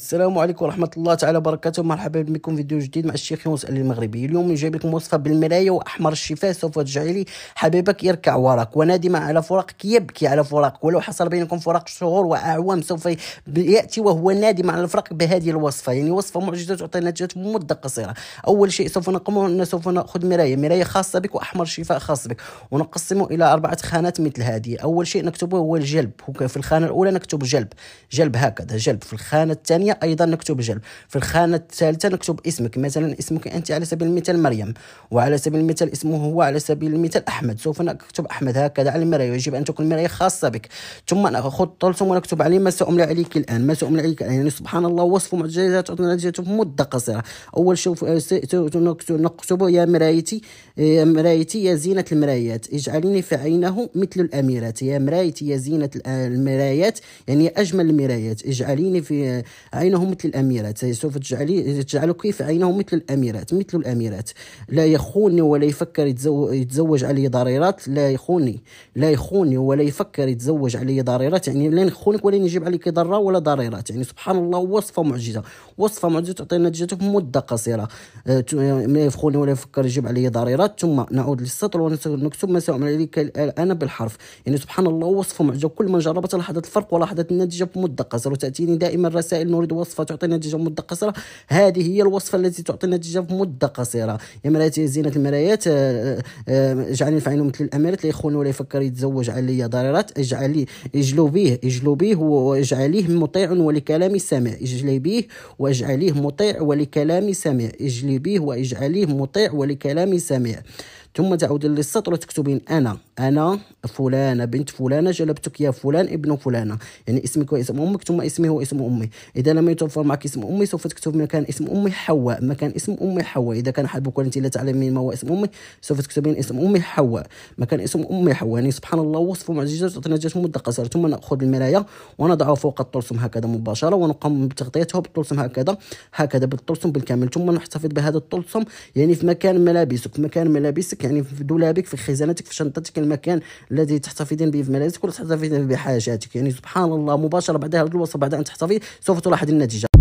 السلام عليكم ورحمه الله تعالى وبركاته مرحبا بكم فيديو جديد مع الشيخ يونس المغربي اليوم جايب لكم وصفه بالمرايه واحمر الشفاه سوف تجعلي حبيبك يركع وراك ونادم على فراقك يبكي على فراق ولو حصل بينكم فراق شهور واعوام سوف ياتي وهو نادم على الفراق بهذه الوصفه يعني وصفه معجزه تعطي نتيجه مده قصيره اول شيء سوف نقوم ان سوف ناخذ مرايه مرايه خاصه بك واحمر الشفاء خاص بك ونقسمه الى اربعه خانات مثل هذه اول شيء نكتبه هو الجلب في الخانه الاولى نكتب جلب جلب هكذا جلب في الخانه الثانيه الثانيه ايضا نكتب جلب في الخانه الثالثه نكتب اسمك مثلا اسمك انت على سبيل المثال مريم وعلى سبيل المثال اسمه هو على سبيل المثال احمد سوف نكتب احمد هكذا على المرايه يجب ان تكون المرايه خاصه بك ثم ناخذ طول ثم نكتب عليه ما ساملى عليك الان ما ساملى عليك الان يعني سبحان الله وصف معجزات نتيجته في مده قصيره اول شوف آه، نكتب يا مرايتي آه، يا مرايتي يا زينه المرايات اجعليني في عينه مثل الاميرات يا مرايتي يا زينه المرايات يعني اجمل المرايات اجعليني في آه، عينه مثل الأميرات سوف تجعلي تجعلك كيف عينه مثل الأميرات مثل الأميرات لا يخونني ولا يفكر يتزوج علي ضريرات لا يخونني لا يخونني ولا يفكر يتزوج علي ضريرات يعني لا يخونك ولا يجيب عليك ضرة ولا ضريرات يعني سبحان الله وصفة معجزة وصفة معجزة تعطي نتيجته في مدة قصيرة آه، آه، لا يخونني ولا يفكر يجيب علي ضريرات ثم نعود للسطر ونكتب ما سأعمل عليك الآن بالحرف يعني سبحان الله وصفة معجزة كل من جربت لاحظت الفرق ولاحظت النتيجة في مدة قصيرة وتأتيني دائما رسائل نريد تاخذ وصفه تعطي نتيجه في مده قصيره هذه هي الوصفه التي تعطي نتيجه في مده قصيره يا مراتي زينه المرايات آه، آه، اجعلني فعين مثل الامارات لا يخون ولا يفكر يتزوج علي ضريرات اجعلي اجلو به اجلو به واجعليه مطيع ولكلام سامع اجلي به واجعليه مطيع ولكلام سامع اجلي به واجعليه مطيع ولكلام سامع ثم تعود للسطر وتكتبين انا انا فلانه بنت فلانه جلبتك يا فلان ابن فلانه يعني اسمك واسم امك ثم اسمي هو اسم امي اذا لم يتوفر معك اسم امي سوف تكتب مكان اسم امي حواء مكان اسم امي حواء اذا كان حبك وانت لا تعلمين ما هو اسم امي سوف تكتبين اسم امي حواء مكان اسم امي حواء يعني سبحان الله وصف معجزه تعطينا جات مده قصيره ثم ناخذ المرايه ونضعها فوق الطلسم هكذا مباشره ونقوم بتغطيتها بالطلسم هكذا هكذا بالطلسم بالكامل ثم نحتفظ بهذا الطلسم يعني في مكان ملابسك في مكان ملابسك حياتك يعني في دولابك في خزانتك في شنطتك المكان الذي تحتفظين به في ملابسك ولا تحتفظين بحاجاتك يعني سبحان الله مباشره بعد هذا الوصف بعد ان تحتفظ سوف تلاحظ النتيجه